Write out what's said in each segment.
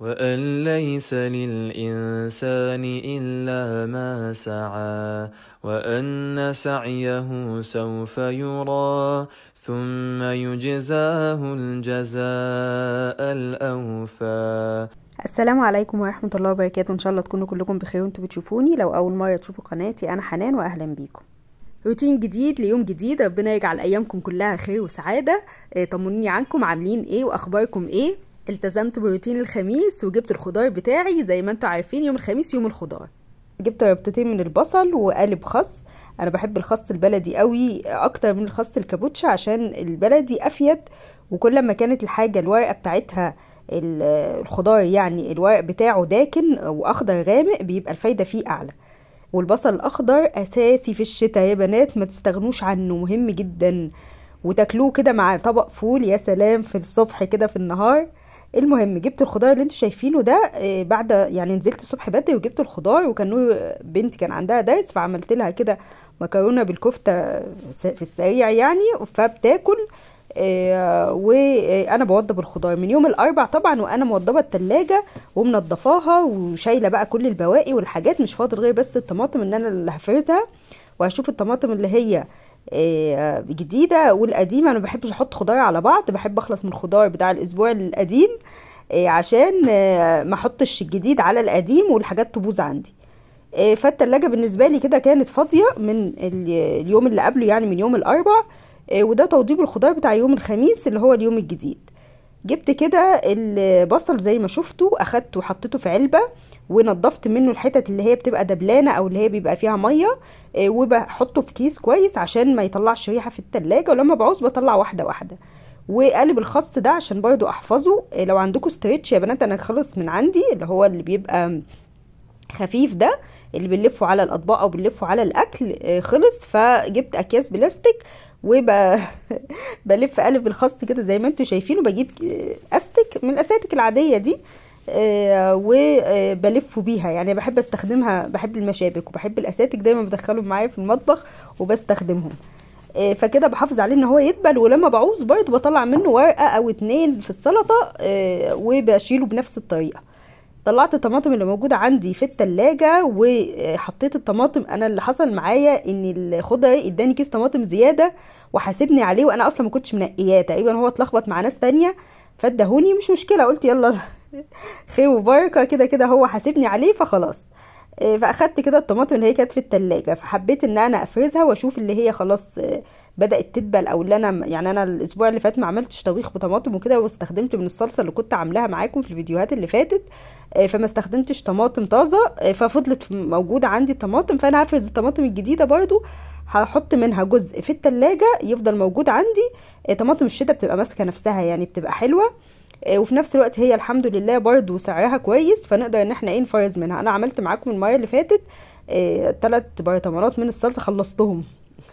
وأن ليس للإنسان إلا ما سعى وأن سعيه سوف يرى ثم يجزاه الجزاء الأوفى السلام عليكم ورحمة الله وبركاته إن شاء الله تكونوا كلكم بخير وانتوا بتشوفوني لو أول مرة تشوفوا قناتي أنا حنان وأهلا بيكم روتين جديد ليوم جديد ربنا يجعل أيامكم كلها خير وسعادة آه، طمنوني عنكم عاملين إيه وأخباركم إيه التزمت بروتين الخميس وجبت الخضار بتاعي زي ما انتوا عارفين يوم الخميس يوم الخضار جبت ربطتين من البصل وقالب خس انا بحب الخس البلدي قوي اكتر من الخس الكابوتشا عشان البلدي افيد وكل ما كانت الحاجه الورقه بتاعتها الخضار يعني الورق بتاعه داكن واخضر غامق بيبقى الفايده فيه اعلى والبصل الاخضر اساسي في الشتاء يا بنات ما تستغنوش عنه مهم جدا وتاكلوه كده مع طبق فول يا سلام في الصبح كده في النهار المهم جبت الخضار اللي انتوا شايفينه ده آه، بعد يعني نزلت الصبح بدري وجبت الخضار وكان بنتي كان عندها درس فعملت لها كده مكرونه بالكفته في السريع يعني فبتاكل آه، وانا آه، بوضب الخضار من يوم الاربع طبعا وانا موضبه التلاجة ومنضفاها وشايله بقى كل البواقي والحاجات مش فاضل غير بس الطماطم ان انا اللي هفرزها وهشوف الطماطم اللي هي آه، جديده والقديمه انا بحبش احط خضار على بعض بحب اخلص من الخضار بتاع الاسبوع القديم آه، عشان آه، ما احطش الجديد على القديم والحاجات تبوظ عندي فالتلاجة بالنسبة لي كده كانت فاضية من اليوم اللي قبله يعني من يوم الأربع وده توضيب الخضار بتاع يوم الخميس اللي هو اليوم الجديد جبت كده البصل زي ما شفتوا أخدته وحطيته في علبة ونضفت منه الحتت اللي هي بتبقى دبلانه او اللي هي بيبقى فيها ميه آه، وبحطه في كيس كويس عشان ما يطلعش ريحه في التلاجة ولما بعوز بطلع واحده واحده وقالب الخص ده عشان برضو احفظه آه، لو عندكم ستريتش يا بنات انا خلص من عندي اللي هو اللي بيبقى خفيف ده اللي بنلفه على الاطباق او بنلفه على الاكل آه، خلص فجبت اكياس بلاستيك وبلف قالب الخص كده زي ما انتم شايفين وبجيب استك من الاساتك العاديه دي آه، وبلفه بيها يعني بحب استخدمها بحب المشابك وبحب الاساتك دايما بدخلهم معايا في المطبخ وبستخدمهم آه، فكده بحافظ عليه ان هو يدبل ولما بعوز بيض بطلع منه ورقه او اتنين في السلطه آه، وبشيله بنفس الطريقه طلعت الطماطم اللي موجوده عندي في التلاجة وحطيت الطماطم انا اللي حصل معايا ان الخضري اداني كيس طماطم زياده وحاسبني عليه وانا اصلا ما كنتش منقياه تقريبا هو اتلخبط مع ناس تانية فادهوني مش مشكله قلت يلا خير وبركه كده كده هو حاسبني عليه فخلاص آه، فاخدت كده الطماطم اللي هي كانت في التلاجة فحبيت ان انا افرزها واشوف اللي هي خلاص آه، بدات تدبل او اللي انا يعني انا الاسبوع اللي فات ما عملتش طبيخ بطماطم وكده واستخدمت من الصلصه اللي كنت عاملاها معاكم في الفيديوهات اللي فاتت آه، فما استخدمتش طماطم طازه ففضلت موجوده عندي الطماطم فانا هفرز الطماطم الجديده برضو هحط منها جزء في التلاجة يفضل موجود عندي طماطم الشتا بتبقى ماسكه نفسها يعني بتبقى حلوه آه، وفي نفس الوقت هي الحمد لله برضو سعرها كويس فنقدر ان احنا ايه نفرز منها انا عملت معاكم المره اللي فاتت ثلاث آه، برطمانات من الصلصه خلصتهم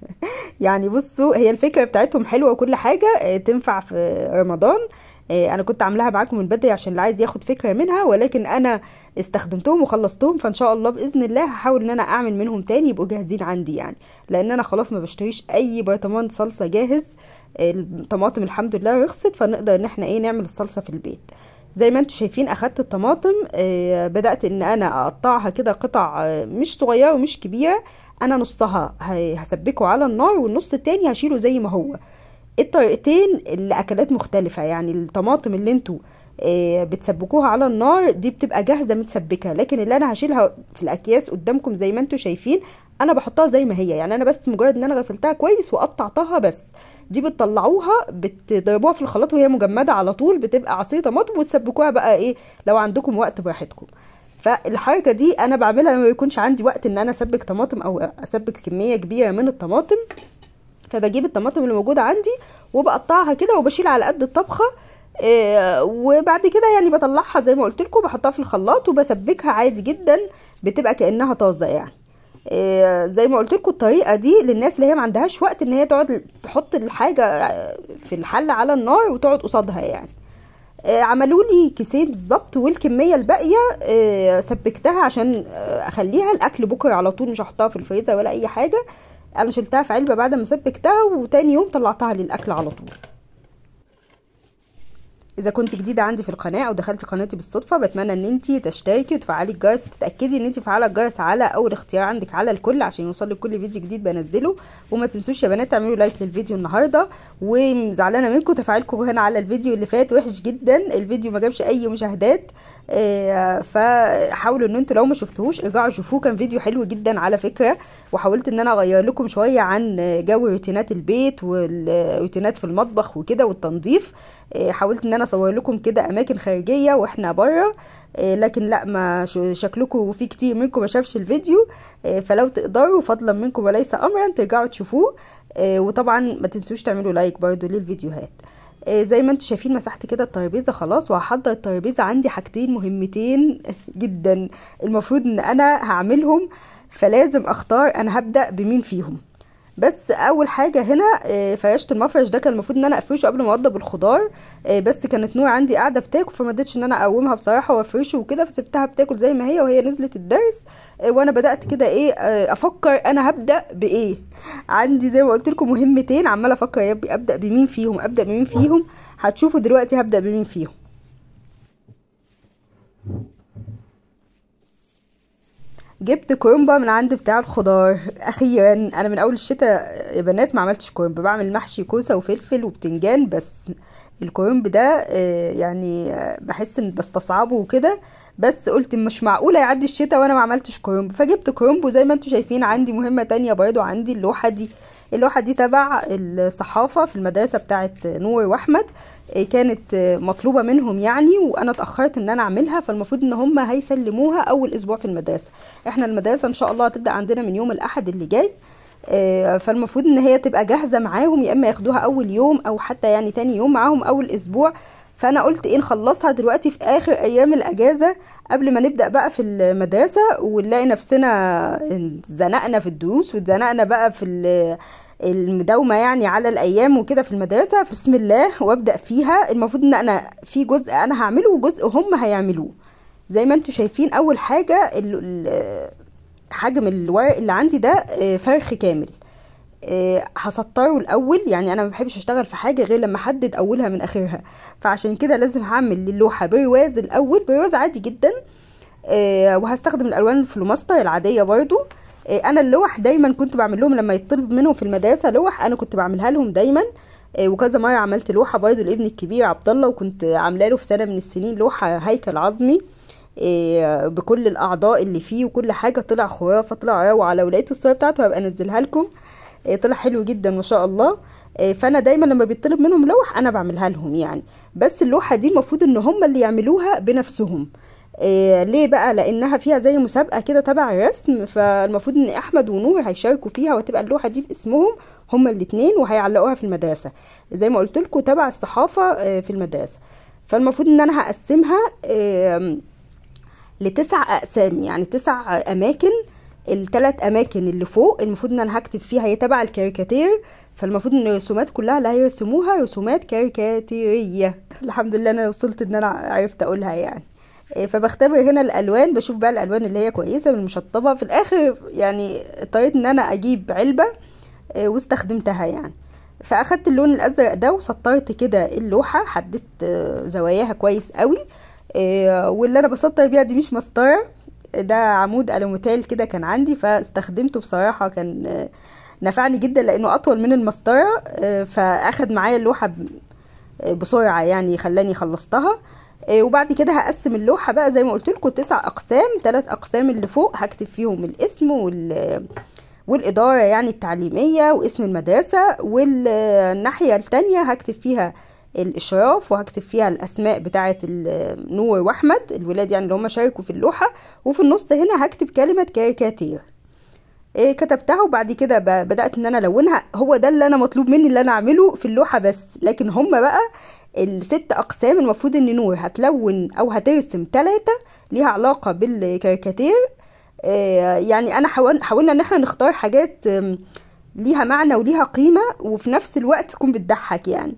يعني بصوا هي الفكره بتاعتهم حلوه وكل حاجه آه، تنفع في رمضان انا كنت عاملاها معاكم من بدري عشان اللي عايز ياخد فكره منها ولكن انا استخدمتهم وخلصتهم فان شاء الله باذن الله هحاول ان انا اعمل منهم تاني يبقوا جاهزين عندي يعني لان انا خلاص ما بشتريش اي برطمان صلصه جاهز الطماطم الحمد لله رخصت فنقدر ان احنا ايه نعمل الصلصه في البيت زي ما انتم شايفين اخدت الطماطم آه، بدات ان انا اقطعها كده قطع آه، مش صغيره ومش كبيره انا نصها هسبكه على النار والنص التاني هشيله زي ما هو الطريقتين لاكلات مختلفه يعني الطماطم اللي انتوا آه، بتسبكوها على النار دي بتبقى جاهزه متسبكه لكن اللي انا هشيلها في الاكياس قدامكم زي ما انتم شايفين انا بحطها زي ما هي يعني انا بس مجرد ان انا غسلتها كويس وقطعتها بس دي بتطلعوها بتضربوها في الخلاط وهي مجمده على طول بتبقى عصير طماطم وتسبكوها بقى ايه لو عندكم وقت براحتكم فالحركه دي انا بعملها لما بيكونش عندي وقت ان انا اسبك طماطم او اسبك كميه كبيره من الطماطم فبجيب الطماطم اللي موجوده عندي وبقطعها كده وبشيل على قد الطبخه آه، وبعد كده يعني بطلعها زي ما قلت لكم بحطها في الخلاط وبسبكها عادي جدا بتبقى كانها طازه يعني آه، زي ما قلت لكم الطريقه دي للناس اللي هي ما عندهاش وقت ان هي تقعد تحط الحاجه آه، في الحل على النار وتقعد قصادها يعني آه، عملوا لي كيسين بالظبط والكميه الباقيه سبكتها عشان اخليها الاكل بكره على طول مش هحطها في الفريزر ولا اي حاجه انا شلتها في علبه بعد ما سبكتها وتاني يوم طلعتها للاكل على طول اذا كنت جديده عندي في القناه او دخلتي قناتي بالصدفه بتمنى ان انت تشتركي وتفعلي الجرس وتتاكدي ان انت فعاله الجرس على اول اختيار عندك على الكل عشان يوصل لك كل فيديو جديد بنزله وما تنسوش يا بنات تعملوا لايك للفيديو النهارده وزعلانه منكم تفاعلكم هنا على الفيديو اللي فات وحش جدا الفيديو ما جابش اي مشاهدات آه، فحاولوا ان انتوا لو ما شفتوهوش ارجعوا شوفوه كان فيديو حلو جدا على فكره وحاولت ان انا اغير لكم شويه عن جو روتينات البيت والروتينات في المطبخ وكده والتنظيف آه، حاولت ان انا اصور لكم كده اماكن خارجيه واحنا بره آه، لكن لا ما شكلكم في كتير منكم ما شافش الفيديو آه، فلو تقدروا فضلا منكم وليس امرا ترجعوا تشوفوه آه، وطبعا ما تنسوش تعملوا لايك برضو للفيديوهات زي ما انتم شايفين مسحت كده الترابيزه خلاص وهحضر الترابيزه عندي حاجتين مهمتين جدا المفروض ان انا هعملهم فلازم اختار انا هبدا بمين فيهم بس اول حاجه هنا فرشه آه، المفرش ده كان المفروض ان انا افرشه قبل ما اوضب الخضار آه، بس كانت نور عندي قاعده بتاكل فما ان انا اقومها بصراحه وافرشه وكده فسبتها بتاكل زي ما هي وهي نزلت الدرس آه، وانا بدات كده ايه افكر انا هبدا بايه عندي زي ما قلت لكم مهمتين عماله افكر يا ربي ابدا بمين فيهم ابدا بمين فيهم هتشوفوا دلوقتي هبدا بمين فيهم جبت كرنبة من عند بتاع الخضار اخيرا انا من اول الشتاء يا بنات ما عملتش كرنب بعمل محشي كوسه وفلفل وبتنجان بس الكرومب ده آه، يعني آه، بحس ان بستصعبه وكده بس قلت مش معقوله يعدي الشتاء وانا ما عملتش كرنب فجبت كرنب وزي ما انتم شايفين عندي مهمه تانية برضو عندي اللوحه دي اللوحه دي تبع الصحافه في المدرسه بتاعه نور واحمد آه، كانت آه، مطلوبه منهم يعني وانا اتاخرت ان انا اعملها فالمفروض ان هم هيسلموها اول اسبوع في المدرسه احنا المدرسه ان شاء الله هتبدا عندنا من يوم الاحد اللي جاي آه، فالمفروض ان هي تبقى جاهزه معاهم يا اما ياخدوها اول يوم او حتى يعني تاني يوم معاهم اول اسبوع فانا قلت ايه نخلصها دلوقتي في اخر ايام الاجازه قبل ما نبدا بقى في المدرسه ونلاقي نفسنا اتزنقنا في الدروس واتزنقنا بقى في المداومه يعني على الايام وكده في المدرسه بسم الله وابدا فيها المفروض ان انا في جزء انا هعمله وجزء هم هيعملوه زي ما انتم شايفين اول حاجه حجم الورق اللي عندي ده آه، فرخ كامل آه، هسطره الاول يعني انا ما بحبش اشتغل في حاجه غير لما احدد اولها من اخرها فعشان كده لازم هعمل للوحة برواز الاول برواز عادي جدا آه، وهستخدم الالوان الفلوماستر العاديه برضو إيه، انا اللوح دايما كنت بعمل لهم لما يطلب منهم في المدرسه لوح انا كنت بعملها لهم دايما إيه، وكذا مره عملت لوحه برضه لابني الكبير عبد الله وكنت عامله له في سنه من السنين لوحه هيكل عظمي إيه، بكل الاعضاء اللي فيه وكل حاجه طلع خرافه طلع روعه لو لقيت الصوره بتاعته هبقى انزلها لكم طلع حلو جدا ما شاء الله فانا دايما لما بيطلب منهم لوح انا بعملها لهم يعني بس اللوحه دي المفروض ان هم اللي يعملوها بنفسهم إيه ليه بقى لانها فيها زي مسابقه كده تبع الرسم فالمفروض ان احمد ونور هيشاركوا فيها وتبقى اللوحه دي باسمهم هما الاثنين وهيعلقوها في المدرسه زي ما قلت لكم تبع الصحافه آه، في المدرسه فالمفروض ان انا هقسمها لتسع اقسام يعني تسع اماكن التلات اماكن اللي فوق المفروض ان انا هكتب فيها هي تبع الكاريكاتير فالمفروض ان الرسومات كلها اللي هيرسموها رسومات كاريكاتيريه الحمد لله انا وصلت ان انا عرفت اقولها يعني إيه، فبختبر هنا الالوان بشوف بقى الالوان اللي هي كويسه من المشطبه في الاخر يعني اضطريت ان انا اجيب علبه إيه، واستخدمتها يعني فاخدت اللون الازرق ده وسطرت كده اللوحه حددت آه، زواياها كويس قوي إيه، واللي انا بسطر بيها دي مش مسطره ده عمود الوميتال كده كان عندي فاستخدمته بصراحه كان آه، نفعني جدا لانه اطول من المسطره فاخد معايا اللوحه آه، بسرعه يعني خلاني خلصتها آه، وبعد كده هقسم اللوحه بقى زي ما قلت لكم تسع اقسام ثلاث اقسام اللي فوق هكتب فيهم الاسم وال والاداره يعني التعليميه واسم المدرسه والناحيه الثانيه هكتب فيها الاشراف وهكتب فيها الاسماء بتاعه نور واحمد الولاد يعني اللي هم شاركوا في اللوحه وفي النص هنا هكتب كلمه كاريكاتير إيه كتبتها وبعد كده بدات ان انا الونها هو ده اللي انا مطلوب مني اللي انا اعمله في اللوحه بس لكن هم بقى الست اقسام المفروض ان نور هتلون او هترسم تلاتة ليها علاقه بالكاريكاتير آه، يعني انا حاولنا ان احنا نختار حاجات ليها معنى وليها قيمه وفي نفس الوقت تكون بتضحك يعني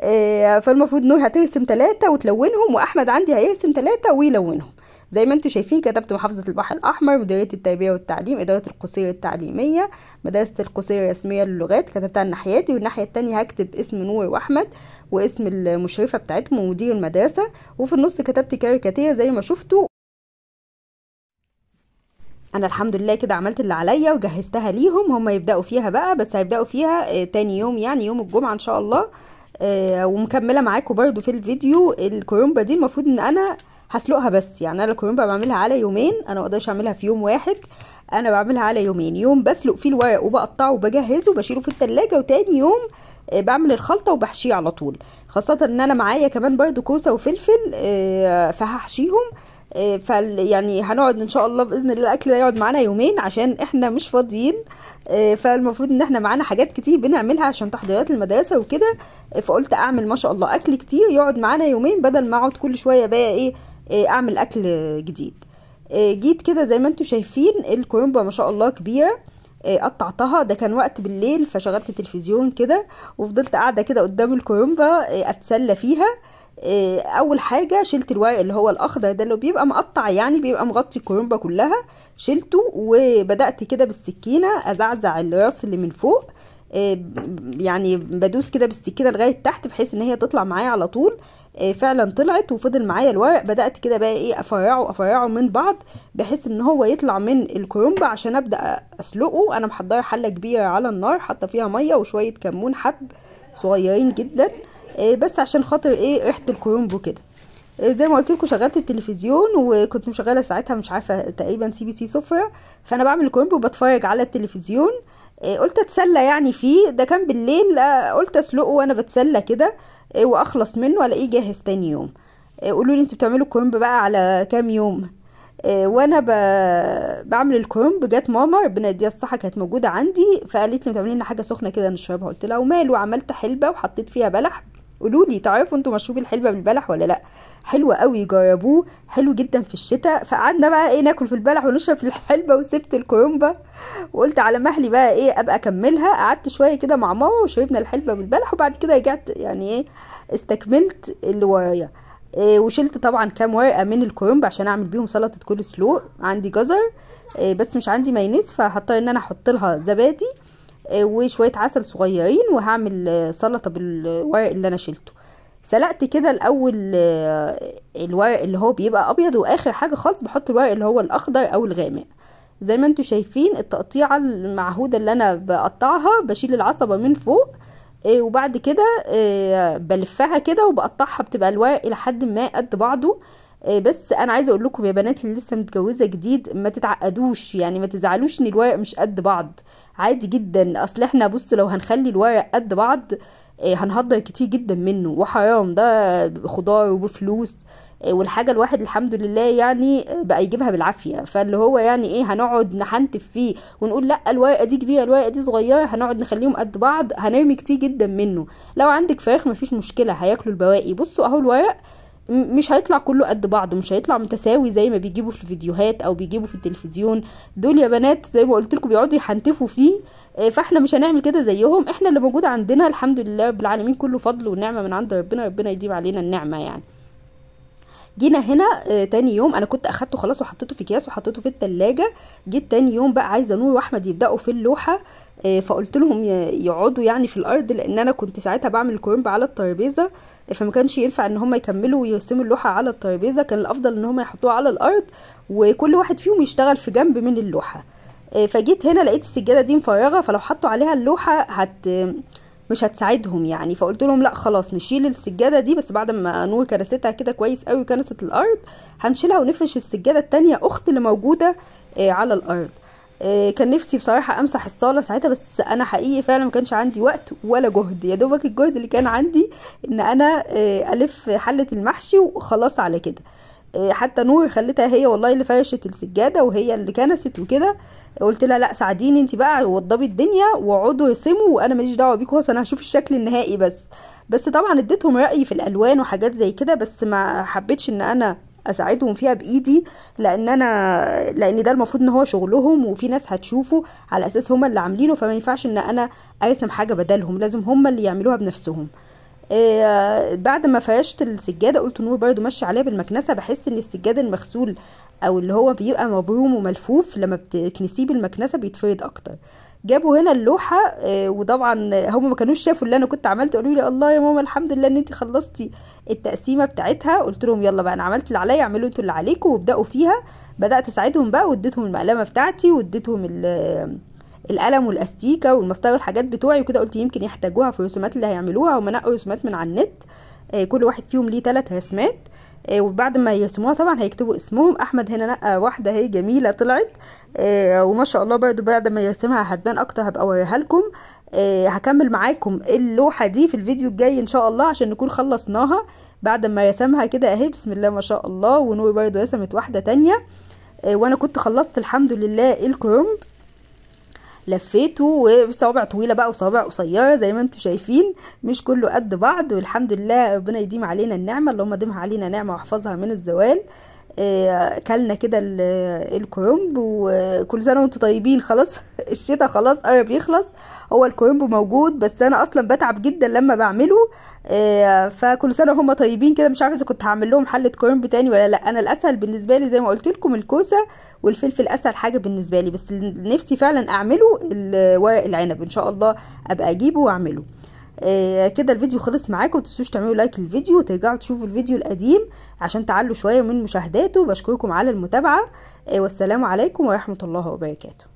آه، فالمفروض نور هترسم تلاتة وتلونهم واحمد عندي هيرسم تلاتة ويلونهم زي ما انتم شايفين كتبت محافظة البحر الأحمر مديرية التربية والتعليم إدارة القصير التعليمية مدرسة القصير الرسمية للغات كتبتها ناحيتي والناحية التانية هكتب اسم نور وأحمد واسم المشرفة بتاعتهم ومدير المدرسة وفي النص كتبت كاريكاتير زي ما شفتوا انا الحمد لله كده عملت اللي عليا وجهزتها ليهم هم يبداوا فيها بقى بس هيبداوا فيها آه، تاني يوم يعني يوم الجمعه ان شاء الله آه، ومكمله معاكم برده في الفيديو الكرومبا دي المفروض ان انا هسلقها بس يعني انا الكرنبه بعملها على يومين انا مقدرش اعملها في يوم واحد انا بعملها على يومين يوم بسلق فيه الورق وبقطعه وبجهزه وبشيله في التلاجة وتاني يوم آه، بعمل الخلطه وبحشيه على طول خاصه ان انا معايا كمان برده كوسه وفلفل آه، فهحشيهم آه، فال يعني هنقعد ان شاء الله باذن الله الاكل ده يقعد معانا يومين عشان احنا مش فاضيين فالمفروض ان احنا معانا حاجات كتير بنعملها عشان تحضيرات المدرسه وكده فقلت اعمل ما شاء الله اكل كتير يقعد معانا يومين بدل ما اقعد كل شويه بقى ايه آه، اعمل اكل جديد آه، جيت كده زي ما انتم شايفين الكرومبا ما شاء الله كبيره آه، قطعتها ده كان وقت بالليل فشغلت تلفزيون كده وفضلت قاعده كده قدام الكرومبا اتسلى فيها اول حاجه شلت الورق اللي هو الاخضر ده اللي بيبقى مقطع يعني بيبقى مغطي الكرومبا كلها شلته وبدات كده بالسكينه ازعزع الراس اللي من فوق يعني بدوس كده بالسكينه لغايه تحت بحيث ان هي تطلع معايا على طول آه، فعلا طلعت وفضل معايا الورق بدات كده بقى ايه افرعه افرعه من بعض بحيث ان هو يطلع من الكرومبه عشان ابدا اسلقه انا محضره حله كبيره على النار حاطه فيها ميه وشويه كمون حب صغيرين جدا آه، بس عشان خاطر ايه ريحه الكرومب وكده آه، زي ما قلت لكم شغلت التلفزيون وكنت مشغله ساعتها مش عارفه تقريبا سي بي سي سفره فانا بعمل كرومب وبتفرج على التلفزيون آه، قلت اتسلى يعني فيه ده كان بالليل آه، قلت اسلقه وانا بتسلى كده آه، واخلص منه الاقيه جاهز تاني يوم قولوا لي انتوا بتعملوا الكرنب بقى على كام يوم وانا بعمل الكرنب جت ماما ربنا يديها الصحه كانت موجوده عندي فقالت لي بتعملي لنا حاجه سخنه كده نشربها قلت لها وماله عملت حلبه وحطيت فيها بلح قولوا لي تعرفوا انتوا مشروب الحلبه بالبلح ولا لا حلو قوي جربوه حلو جدا في الشتاء فقعدنا بقى ايه ناكل في البلح ونشرب في الحلبه وسبت الكرومبه وقلت على مهلي بقى ايه ابقى اكملها قعدت شويه كده مع ماما وشربنا الحلبه بالبلح وبعد كده رجعت يعني ايه استكملت اللي ورايا إيه وشلت طبعا كام ورقه من الكرومب عشان اعمل بيهم سلطه كول سلو عندي جزر إيه بس مش عندي مايونيز فهضطر ان انا احط لها زبادي آه، وشويه عسل صغيرين وهعمل آه، سلطه بالورق اللي انا شلته سلقت كده الاول آه، الورق اللي هو بيبقى ابيض واخر حاجه خالص بحط الورق اللي هو الاخضر او الغامق زي ما انتم شايفين التقطيعه المعهوده اللي انا بقطعها بشيل العصبه من فوق وبعد كده بلفها كده وبقطعها بتبقى الورق لحد ما قد بعضه آه، بس انا عايزه اقول لكم يا بنات اللي لسه متجوزه جديد ما تتعقدوش يعني ما تزعلوش ان الورق مش قد بعض عادي جدا اصل احنا بص لو هنخلي الورق قد بعض آه، هنهدر كتير جدا منه وحرام ده بخضار وبفلوس آه، والحاجه الواحد الحمد لله يعني بقى يجيبها بالعافيه فاللي هو يعني ايه هنقعد نحنتف فيه ونقول لا الورقه دي كبيره الورقه دي صغيره هنقعد نخليهم قد بعض هنرمي كتير جدا منه لو عندك فراخ مفيش مشكله هياكلوا البواقي بصوا اهو الورق مش هيطلع كله قد بعضه مش هيطلع متساوي زي ما بيجيبوا في الفيديوهات او بيجيبوا في التلفزيون دول يا بنات زي ما قلت لكم بيقعدوا يحنتفوا فيه آه، فاحنا مش هنعمل كده زيهم احنا اللي موجود عندنا الحمد لله رب العالمين كله فضل ونعمه من عند ربنا ربنا يديم علينا النعمه يعني جينا هنا آه، تاني يوم انا كنت اخدته خلاص وحطيته في اكياس وحطيته في التلاجة جيت تاني يوم بقى عايزه نور واحمد يبداوا في اللوحه آه، فقلت لهم يقعدوا يعني في الارض لان انا كنت ساعتها بعمل كرنب على الترابيزه فما كانش ينفع ان هم يكملوا ويرسموا اللوحه على الترابيزه كان الافضل ان هم يحطوها على الارض وكل واحد فيهم يشتغل في جنب من اللوحه آه، فجيت هنا لقيت السجاده دي مفرغه فلو حطوا عليها اللوحه هت مش هتساعدهم يعني فقلت لهم لا خلاص نشيل السجاده دي بس بعد ما نور كرستها كده كويس قوي كنست الارض هنشيلها ونفرش السجاده التانية اخت اللي موجوده آه، على الارض آه، كان نفسي بصراحه امسح الصاله ساعتها بس انا حقيقي فعلا ما كانش عندي وقت ولا جهد يا دوبك الجهد اللي كان عندي ان انا آه، الف حله المحشي وخلاص على كده آه، حتى نور خلتها هي والله اللي فرشت السجاده وهي اللي كنست وكده قلت لها لا ساعديني انت بقى وضبي الدنيا واقعدوا رسموا وانا ماليش دعوه بيكم انا هشوف الشكل النهائي بس بس طبعا اديتهم رايي في الالوان وحاجات زي كده بس ما حبيتش ان انا اساعدهم فيها بايدي لان انا لان ده المفروض ان هو شغلهم وفي ناس هتشوفه على اساس هما اللي عاملينه فما ينفعش ان انا ارسم حاجه بدلهم لازم هما اللي يعملوها بنفسهم آه بعد ما فرشت السجاده قلت نور برضو ماشي عليها بالمكنسه بحس ان السجاده المغسول او اللي هو بيبقى مبروم وملفوف لما بتكنسيه بالمكنسه بيتفرد اكتر جابوا هنا اللوحه آه، وطبعا هم ما كانوش شافوا اللي انا كنت عملته قالوا لي الله يا ماما الحمد لله ان انت خلصتي التقسيمه بتاعتها قلت لهم يلا بقى انا عملت اللي عليا اعملوا انتوا اللي عليكم وابداوا فيها بدات اساعدهم بقى واديتهم المقلمه بتاعتي واديتهم القلم والاستيكه والمسطره والحاجات بتوعي وكده قلت يمكن يحتاجوها في الرسومات اللي هيعملوها هم نقوا رسومات من على النت آه، كل واحد فيهم ليه ثلاث رسمات آه، وبعد ما يرسموها طبعا هيكتبوا اسمهم احمد هنا نقى واحده اهي جميله طلعت آه، وما شاء الله برده بعد ما يرسمها هتبان اكتر هبقى اوريها لكم آه، هكمل معاكم اللوحه دي في الفيديو الجاي ان شاء الله عشان نكون خلصناها بعد ما رسمها كده اهي بسم الله ما شاء الله ونور برده رسمت واحده تانية وانا كنت خلصت الحمد لله الكرنب لفيته وصوابع طويله بقى وصوابع قصيره زي ما انتم شايفين مش كله قد بعض والحمد لله ربنا يديم علينا النعمه اللهم ديمها علينا نعمه واحفظها من الزوال آه، كلنا كده الكرنب وكل سنه وانتم طيبين خلاص الشتاء خلاص قرب أيوة يخلص هو الكرنب موجود بس انا اصلا بتعب جدا لما بعمله آه، فكل سنه هم طيبين كده مش عارفه اذا كنت هعمل لهم حله كرنب تاني ولا لا انا الاسهل بالنسبه لي زي ما قلت لكم الكوسه والفلفل اسهل حاجه بالنسبه لي بس نفسي فعلا اعمله ورق العنب ان شاء الله ابقى اجيبه واعمله آه كده الفيديو خلص معاكم متنسوش تعملوا لايك للفيديو وترجعوا تشوفوا الفيديو القديم عشان تعلوا شويه من مشاهداته بشكركم على المتابعه آه والسلام عليكم ورحمه الله وبركاته